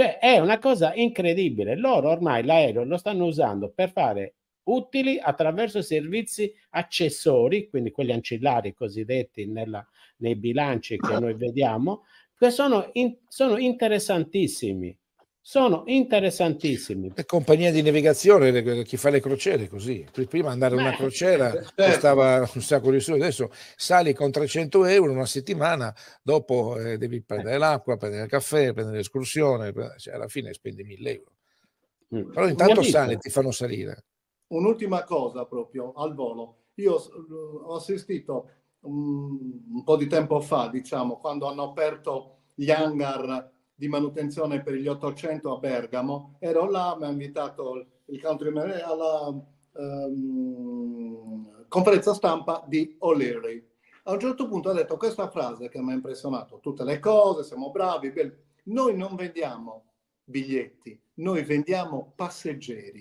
Cioè è una cosa incredibile. Loro ormai l'aereo lo stanno usando per fare utili attraverso servizi accessori, quindi quelli ancillari cosiddetti nella, nei bilanci che noi vediamo, che sono, in, sono interessantissimi sono interessantissimi. E compagnia di navigazione, chi fa le crociere così. Prima andare Beh, una crociera eh, certo. costava un sacco di soldi, adesso sali con 300 euro una settimana, dopo eh, devi prendere eh. l'acqua, prendere il caffè, prendere l'escursione, cioè alla fine spendi 1000 euro. Mm. Però intanto sali, ti fanno salire. Un'ultima cosa proprio al volo. Io ho assistito un, un po' di tempo fa, diciamo, quando hanno aperto gli hangar di manutenzione per gli 800 a Bergamo, ero là, mi ha invitato il country manager eh, alla um, conferenza stampa di O'Leary. A un certo punto ha detto questa frase che mi ha impressionato, tutte le cose, siamo bravi, belli. noi non vendiamo biglietti, noi vendiamo passeggeri.